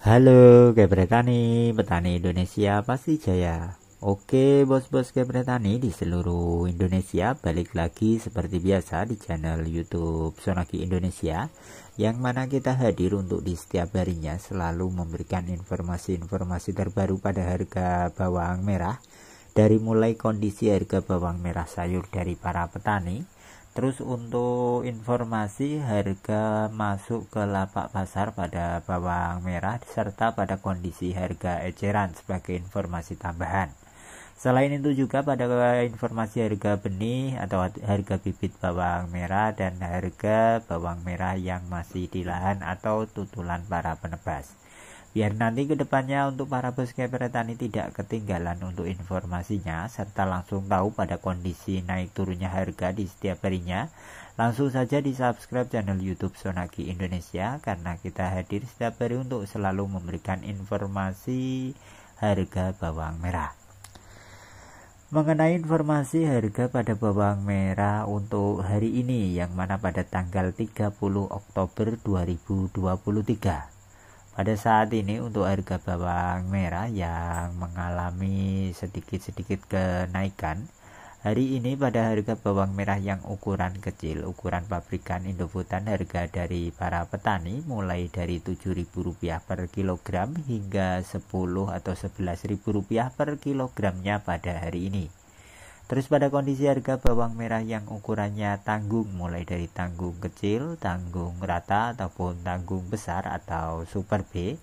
Halo Gebretani, petani Indonesia pasti jaya. Oke bos-bos Gebretani di seluruh Indonesia balik lagi seperti biasa di channel YouTube Sonaki Indonesia yang mana kita hadir untuk di setiap harinya selalu memberikan informasi-informasi terbaru pada harga bawang merah dari mulai kondisi harga bawang merah sayur dari para petani Terus untuk informasi harga masuk ke lapak pasar pada bawang merah serta pada kondisi harga eceran sebagai informasi tambahan. Selain itu juga pada informasi harga benih atau harga bibit bawang merah dan harga bawang merah yang masih di lahan atau tutulan para penebas. Biar ya, nanti kedepannya untuk para bos tani tidak ketinggalan untuk informasinya serta langsung tahu pada kondisi naik turunnya harga di setiap harinya. Langsung saja di subscribe channel YouTube Sonaki Indonesia karena kita hadir setiap hari untuk selalu memberikan informasi harga bawang merah. Mengenai informasi harga pada bawang merah untuk hari ini yang mana pada tanggal 30 Oktober 2023 pada saat ini untuk harga bawang merah yang mengalami sedikit-sedikit kenaikan Hari ini pada harga bawang merah yang ukuran kecil, ukuran pabrikan Indofutan harga dari para petani mulai dari Rp7.000 per kilogram hingga 10 atau Rp11.000 per kilogramnya pada hari ini. Terus pada kondisi harga bawang merah yang ukurannya tanggung mulai dari tanggung kecil, tanggung rata ataupun tanggung besar atau super B,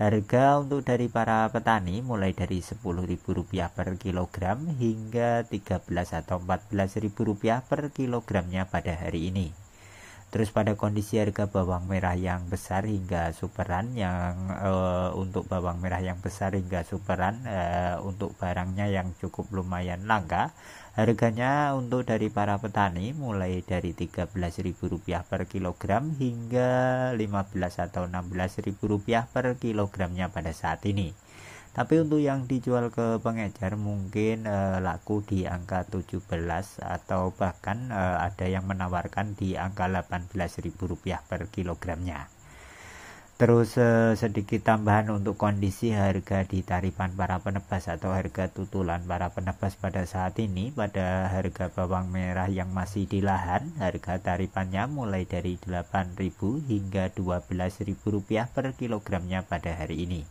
harga untuk dari para petani mulai dari Rp10.000 per kilogram hingga rp 13 atau Rp14.000 per kilogramnya pada hari ini. Terus pada kondisi harga bawang merah yang besar hingga superan yang e, untuk bawang merah yang besar hingga superan e, untuk barangnya yang cukup lumayan langka, harganya untuk dari para petani mulai dari Rp13.000 per kilogram hingga 15 atau Rp16.000 per kilogramnya pada saat ini tapi untuk yang dijual ke pengejar mungkin e, laku di angka 17 atau bahkan e, ada yang menawarkan di angka 18.000 rupiah per kilogramnya Terus eh, sedikit tambahan untuk kondisi harga di tarifan para penebas atau harga tutulan para penebas pada saat ini pada harga bawang merah yang masih di lahan harga tarifannya mulai dari 8.000 hingga 12.000 rupiah per kilogramnya pada hari ini.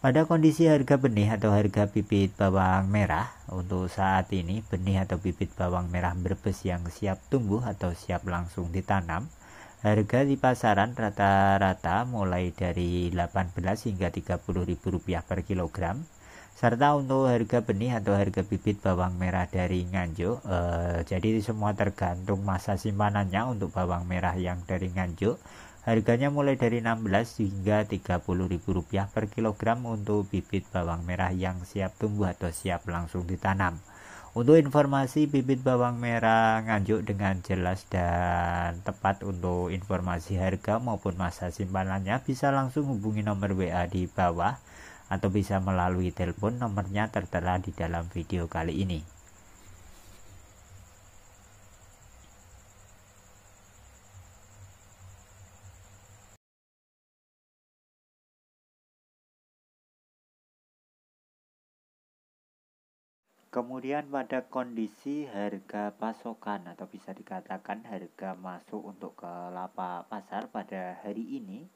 Pada kondisi harga benih atau harga bibit bawang merah untuk saat ini benih atau bibit bawang merah berbes yang siap tumbuh atau siap langsung ditanam harga di pasaran rata-rata mulai dari 18 hingga 30 ribu rupiah per kilogram serta untuk harga benih atau harga bibit bawang merah dari Nganjuk eh, jadi semua tergantung masa simpanannya untuk bawang merah yang dari Nganjuk Harganya mulai dari 16 hingga ribu rupiah per kilogram untuk bibit bawang merah yang siap tumbuh atau siap langsung ditanam. Untuk informasi bibit bawang merah nganjuk dengan jelas dan tepat untuk informasi harga maupun masa simpanannya bisa langsung hubungi nomor WA di bawah atau bisa melalui telepon nomornya tertera di dalam video kali ini. Kemudian pada kondisi harga pasokan atau bisa dikatakan harga masuk untuk kelapa pasar pada hari ini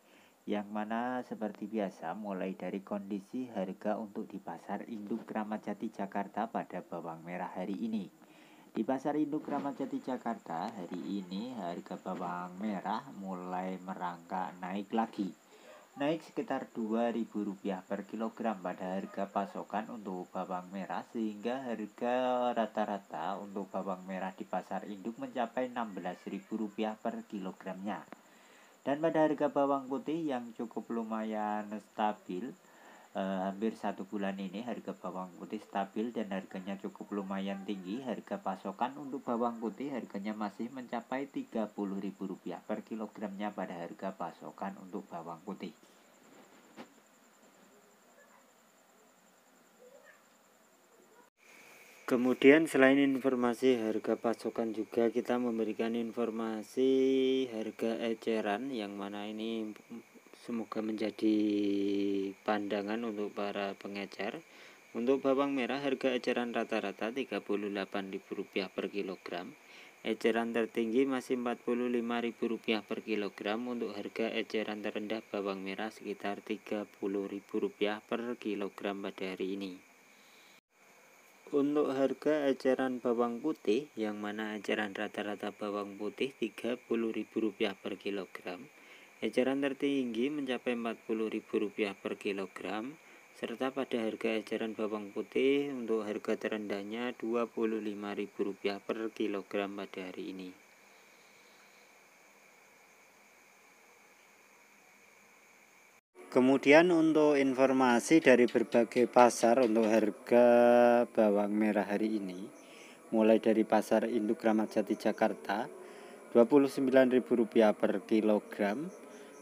yang mana seperti biasa mulai dari kondisi harga untuk di pasar induk Kramat Jati Jakarta pada bawang merah hari ini. Di pasar induk Kramat Jati Jakarta hari ini harga bawang merah mulai merangkak naik lagi naik sekitar Rp2.000 per kilogram pada harga pasokan untuk bawang merah sehingga harga rata-rata untuk bawang merah di pasar induk mencapai Rp16.000 per kilogramnya. Dan pada harga bawang putih yang cukup lumayan stabil, uh, hampir satu bulan ini harga bawang putih stabil dan harganya cukup lumayan tinggi harga pasokan untuk bawang putih harganya masih mencapai Rp30.000 per kilogramnya pada harga pasokan untuk bawang putih Kemudian selain informasi harga pasokan juga kita memberikan informasi harga eceran yang mana ini semoga menjadi pandangan untuk para pengecer untuk bawang merah harga eceran rata-rata Rp38.000 per kilogram eceran tertinggi masih Rp45.000 per kilogram untuk harga eceran terendah bawang merah sekitar Rp30.000 per kilogram pada hari ini untuk harga eceran bawang putih yang mana eceran rata-rata bawang putih Rp30.000 per kilogram Eceran tertinggi mencapai Rp40.000 per kilogram, serta pada harga eceran bawang putih untuk harga terendahnya Rp25.000 per kilogram pada hari ini. Kemudian untuk informasi dari berbagai pasar untuk harga bawang merah hari ini mulai dari pasar Induk Ramadjati Jakarta Rp29.000 per kilogram